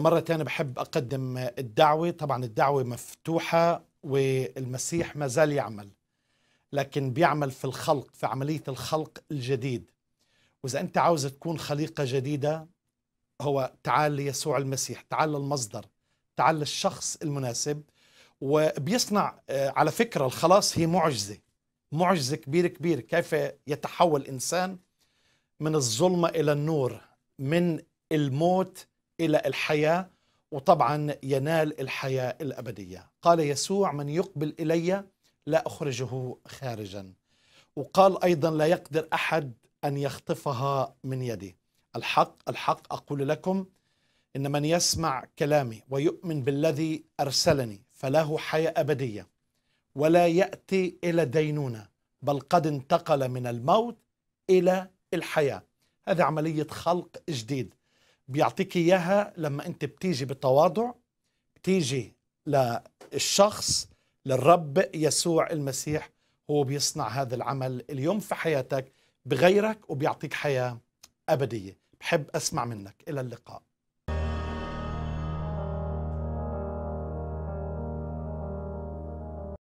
مرة ثانية بحب أقدم الدعوة طبعا الدعوة مفتوحة والمسيح ما زال يعمل لكن بيعمل في الخلق في عملية الخلق الجديد وإذا أنت عاوز تكون خليقة جديدة هو تعال ليسوع المسيح تعال للمصدر تعال للشخص المناسب وبيصنع آه، على فكرة الخلاص هي معجزة معجزة كبيرة كبيرة كيف يتحول إنسان من الظلمة إلى النور من الموت الى الحياه وطبعا ينال الحياه الابديه قال يسوع من يقبل الي لا اخرجه خارجا وقال ايضا لا يقدر احد ان يخطفها من يدي الحق الحق اقول لكم ان من يسمع كلامي ويؤمن بالذي ارسلني فله حياه ابديه ولا ياتي الى دينونه بل قد انتقل من الموت الى الحياه هذه عمليه خلق جديد بيعطيك اياها لما انت بتيجي بالتواضع بتيجي للشخص للرب يسوع المسيح هو بيصنع هذا العمل اليوم في حياتك بغيرك وبيعطيك حياه ابديه بحب اسمع منك الى اللقاء